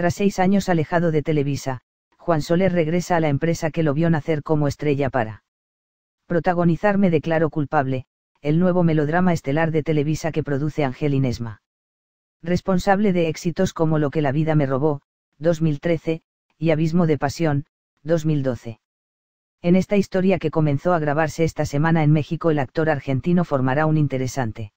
Tras seis años alejado de Televisa, Juan Soler regresa a la empresa que lo vio nacer como estrella para protagonizarme declaro culpable, el nuevo melodrama estelar de Televisa que produce Ángel Inesma. Responsable de éxitos como Lo que la vida me robó, 2013, y Abismo de Pasión, 2012. En esta historia que comenzó a grabarse esta semana en México el actor argentino formará un interesante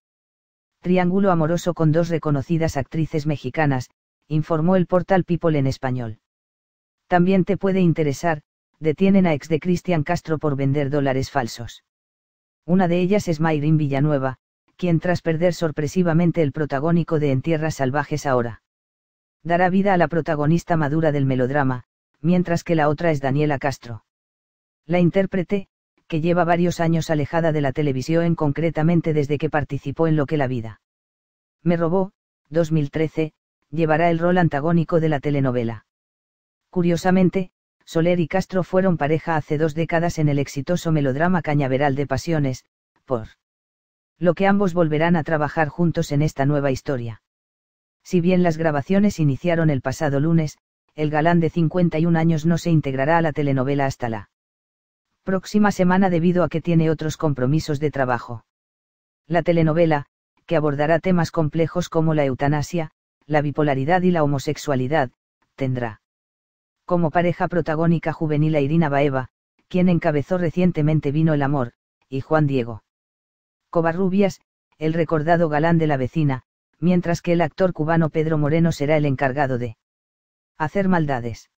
triángulo amoroso con dos reconocidas actrices mexicanas, informó el portal People en español. También te puede interesar, detienen a ex de Cristian Castro por vender dólares falsos. Una de ellas es Myrin Villanueva, quien tras perder sorpresivamente el protagónico de En Tierras Salvajes ahora. Dará vida a la protagonista madura del melodrama, mientras que la otra es Daniela Castro. La intérprete, que lleva varios años alejada de la televisión concretamente desde que participó en Lo que la vida. Me robó, 2013, llevará el rol antagónico de la telenovela. Curiosamente, Soler y Castro fueron pareja hace dos décadas en el exitoso melodrama Cañaveral de Pasiones, por lo que ambos volverán a trabajar juntos en esta nueva historia. Si bien las grabaciones iniciaron el pasado lunes, el galán de 51 años no se integrará a la telenovela hasta la próxima semana debido a que tiene otros compromisos de trabajo. La telenovela, que abordará temas complejos como la eutanasia, la bipolaridad y la homosexualidad, tendrá. Como pareja protagónica juvenil a Irina Baeva, quien encabezó recientemente Vino el Amor, y Juan Diego. Covarrubias, el recordado galán de la vecina, mientras que el actor cubano Pedro Moreno será el encargado de hacer maldades.